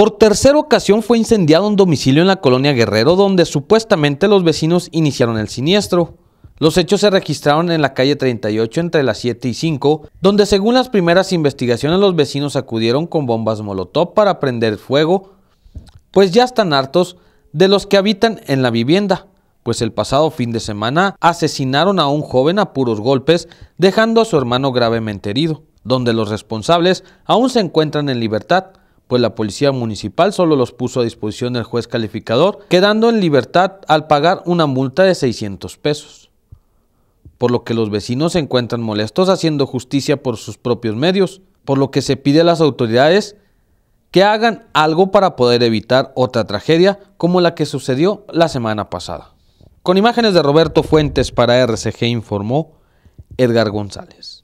Por tercera ocasión fue incendiado un domicilio en la colonia Guerrero donde supuestamente los vecinos iniciaron el siniestro. Los hechos se registraron en la calle 38 entre las 7 y 5, donde según las primeras investigaciones los vecinos acudieron con bombas molotov para prender fuego, pues ya están hartos de los que habitan en la vivienda, pues el pasado fin de semana asesinaron a un joven a puros golpes, dejando a su hermano gravemente herido, donde los responsables aún se encuentran en libertad, pues la policía municipal solo los puso a disposición del juez calificador, quedando en libertad al pagar una multa de 600 pesos. Por lo que los vecinos se encuentran molestos haciendo justicia por sus propios medios, por lo que se pide a las autoridades que hagan algo para poder evitar otra tragedia como la que sucedió la semana pasada. Con imágenes de Roberto Fuentes para RCG informó Edgar González.